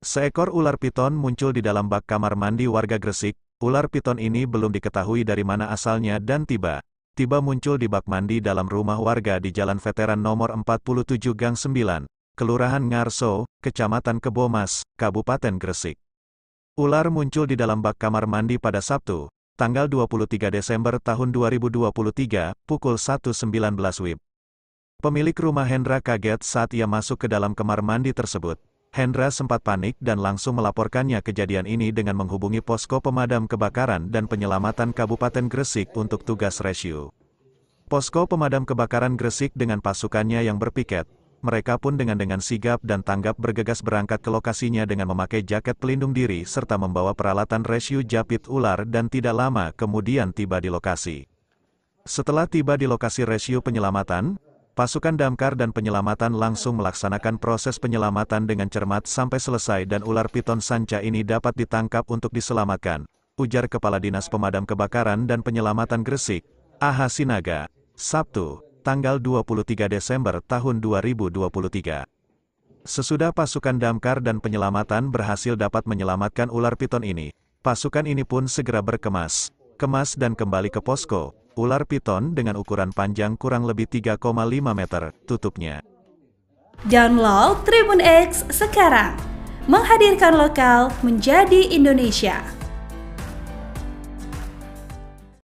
Seekor ular piton muncul di dalam bak kamar mandi warga Gresik, ular piton ini belum diketahui dari mana asalnya dan tiba. Tiba muncul di bak mandi dalam rumah warga di Jalan Veteran nomor 47 Gang 9, Kelurahan Ngarso, Kecamatan Kebomas, Kabupaten Gresik. Ular muncul di dalam bak kamar mandi pada Sabtu, tanggal 23 Desember tahun 2023, pukul 1.19 WIB. Pemilik rumah Hendra kaget saat ia masuk ke dalam kamar mandi tersebut. Hendra sempat panik dan langsung melaporkannya kejadian ini dengan menghubungi posko pemadam kebakaran dan penyelamatan Kabupaten Gresik untuk tugas rescue. Posko pemadam kebakaran Gresik dengan pasukannya yang berpiket, mereka pun dengan dengan sigap dan tanggap bergegas berangkat ke lokasinya dengan memakai jaket pelindung diri serta membawa peralatan rescue japit ular dan tidak lama kemudian tiba di lokasi. Setelah tiba di lokasi rescue penyelamatan, Pasukan damkar dan penyelamatan langsung melaksanakan proses penyelamatan dengan cermat sampai selesai dan ular piton sanca ini dapat ditangkap untuk diselamatkan, ujar Kepala Dinas Pemadam Kebakaran dan Penyelamatan Gresik, Ahasinaga, Sinaga, Sabtu, tanggal 23 Desember tahun 2023. Sesudah pasukan damkar dan penyelamatan berhasil dapat menyelamatkan ular piton ini, pasukan ini pun segera berkemas, kemas dan kembali ke posko, ular piton dengan ukuran panjang kurang lebih 3,5 meter, tutupnya. Download Tribun X sekarang, menghadirkan lokal menjadi Indonesia.